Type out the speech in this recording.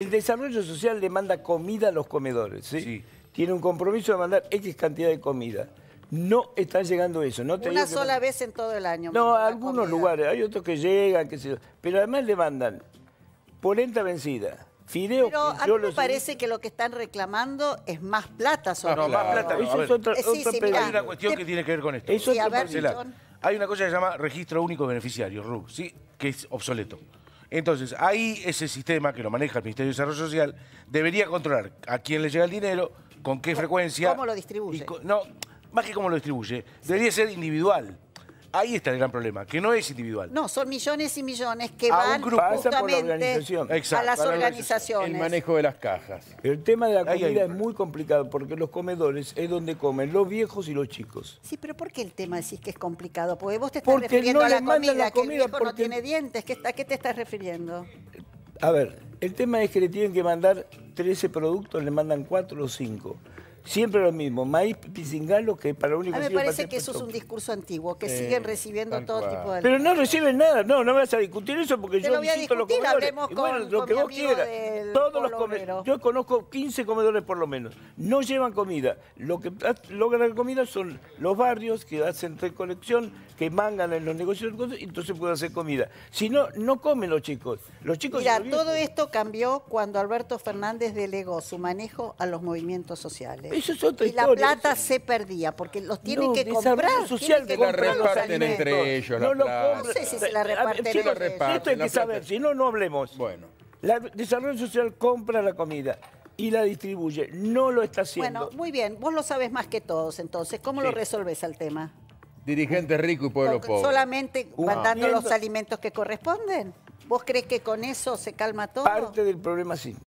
El desarrollo social le manda comida a los comedores, ¿sí? Tiene un compromiso de mandar X cantidad de comida. No están llegando eso. No Una sola vez en todo el año. No, algunos lugares. Hay otros que llegan, que se... Pero además le mandan polenta vencida, Fideo, Pero a mí me parece que lo que están reclamando es más plata sobre No, más plata. Eso es otra, eh, Hay una cuestión que tiene que ver con esto. Hay una cosa que se llama registro único de beneficiarios, RUB, ¿sí? que es obsoleto. Entonces, ahí ese sistema que lo maneja el Ministerio de Desarrollo Social debería controlar a quién le llega el dinero, con qué frecuencia. ¿Cómo lo distribuye? no, más que cómo lo distribuye, debería ser individual. Ahí está el gran problema, que no es individual. No, son millones y millones que van justamente la a las organizaciones. El manejo de las cajas. El tema de la comida es muy complicado porque los comedores es donde comen los viejos y los chicos. Sí, pero ¿por qué el tema decís que es complicado? Porque vos te estás refiriendo a la comida, que el viejo no tiene dientes. ¿A qué te estás refiriendo? A ver, el tema es que le tienen que mandar 13 productos, le mandan 4 o 5. Siempre lo mismo, maíz pisingalo que para único A mí me parece que eso es un discurso antiguo, que siguen recibiendo todo tipo de... Pero no reciben nada, no, no me vas a discutir eso porque yo lo los lo que vos quieras. Todos yo conozco 15 comedores por lo menos, no llevan comida. Lo que logran comida son los barrios que hacen recolección, que mangan en los negocios, entonces pueden hacer comida. Si no, no comen los chicos. Los chicos Mira, todo esto cambió cuando Alberto Fernández delegó su manejo a los movimientos sociales y la plata se perdía, porque los tienen que comprar. social la reparten entre ellos. No, la no sé si se la reparten. entre ellos. esto hay que saber, si no, no hablemos. Bueno. El desarrollo social compra la comida y la distribuye. No lo está haciendo. Bueno, muy bien. Vos lo sabes más que todos, entonces. ¿Cómo lo resolves al tema? Dirigente rico y pueblo pobre. ¿Solamente mandando los alimentos que corresponden? ¿Vos crees que con eso se calma todo? Parte del problema sí.